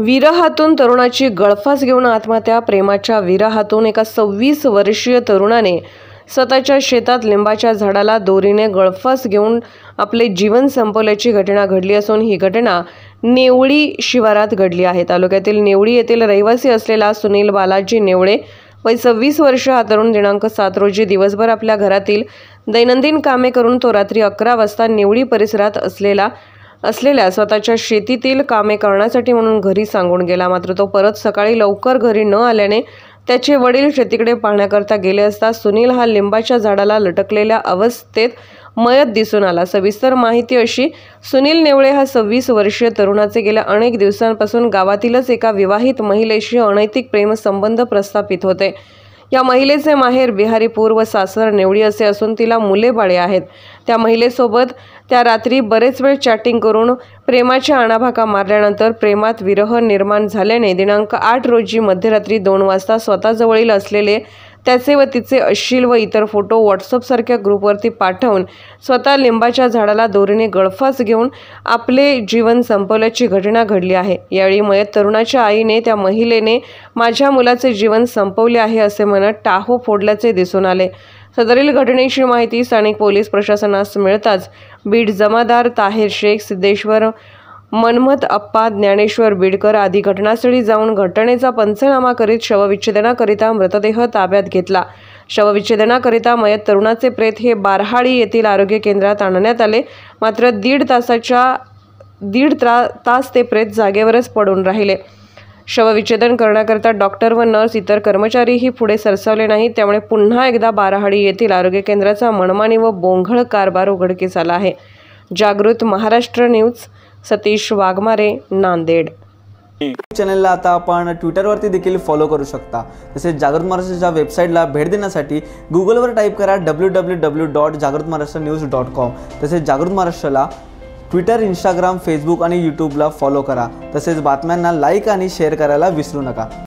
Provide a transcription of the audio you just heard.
विरहातून तरुणाची गळफास घेऊन आत्महत्या प्रेमाच्या विरहातून एका सव्वीस वर्षीय तरुणाने स्वतःच्या शेतात लिंबाच्या झाडाला दोरीने गळफास घेऊन आपले जीवन संपवल्याची घटना घडली असून ही घटना नेवळी शिवारात घडली आहे तालुक्यातील नेवळी येथील रहिवासी असलेला सुनील बालाजी नेवळे वय सव्वीस वर्ष हा तरुण दिनांक सात रोजी दिवसभर आपल्या घरातील दैनंदिन कामे करून तो रात्री अकरा वाजता नेवळी परिसरात असलेला असलेल्या स्वतःच्या शेतीतील कामे करण्यासाठी म्हणून घरी सांगून गेला मात्र तो परत सकाळी लवकर घरी न आल्याने त्याचे वडील शेतीकडे पाहण्याकरता गेले असता सुनील हा लिंबाच्या झाडाला लटकलेल्या अवस्थेत मयत दिसून आला सविस्तर माहिती अशी सुनील नेवळे हा सव्वीस वर्षीय तरुणाचे गेल्या अनेक दिवसांपासून गावातीलच एका विवाहित महिलेशी अनैतिक प्रेमसंबंध प्रस्थापित होते या महिलेचे माहेर बिहारीपूर व सासर नेवळी असे असून तिला मुले बाळे आहेत त्या महिलेसोबत त्या रात्री बरेच वेळ चॅटिंग करून प्रेमाच्या आणाभाका मारल्यानंतर प्रेमात विरह निर्माण झाल्याने दिनांक आठ रोजी मध्यरात्री दोन वाजता स्वतःजवळील असलेले त्याचे व तिचे अश्लील व इतर फोटो व्हॉट्सअपसारख्या ग्रुपवरती पाठवून स्वतः लिंबाच्या झाडाला दोरीने गळफास घेऊन आपले जीवन संपवल्याची घटना घडली आहे यावेळी मयत तरुणाच्या आईने त्या महिलेने माझ्या मुलाचे जीवन संपवले आहे असे म्हणत टाहो फोडल्याचे दिसून आले सदरील घटनेची माहिती स्थानिक पोलीस प्रशासनास मिळताच बीड जमादार ताहेर शेख सिद्धेश्वर मनमत अप्पा ज्ञानेश्वर बीडकर आदी घटनास्थळी जाऊन घटनेचा पंचनामा करीत शवविच्छेदनाकरिता मृतदेह ताब्यात घेतला शवविच्छेदनाकरिता मयत तरुणाचे प्रेत हे बारहाळी येथील आरोग्य केंद्रात आणण्यात आले मात्र दीड तासाच्या दीड त्रा तास ते प्रेत जागेवरच पडून राहिले शवविच्छेदन करण्याकरता डॉक्टर व नर्स इतर कर्मचारीही पुढे सरसावले नाही त्यामुळे पुन्हा एकदा बाराहाडी येथील आरोग्य केंद्राचा मनमानी व बोंघळ कारभार उघडकीस आला आहे जागृत महाराष्ट्र न्यूज सतीश वाघमारे नांदेड चॅनेलला आता आपण ट्विटरवरती देखील फॉलो करू शकता तसेच जागृत महाराष्ट्राच्या वेबसाईटला भेट देण्यासाठी गुगलवर टाईप करा डब्ल्यू डब्ल्यू डब्ल्यू डॉट जागृत महाराष्ट्र न्यूज डॉट कॉम तसेच जागृत महाराष्ट्राला ट्विटर इंस्टाग्राम फेसबुक आणि यूट्यूबला फॉलो करा तसेच बातम्यांना लाईक आणि शेअर करायला विसरू नका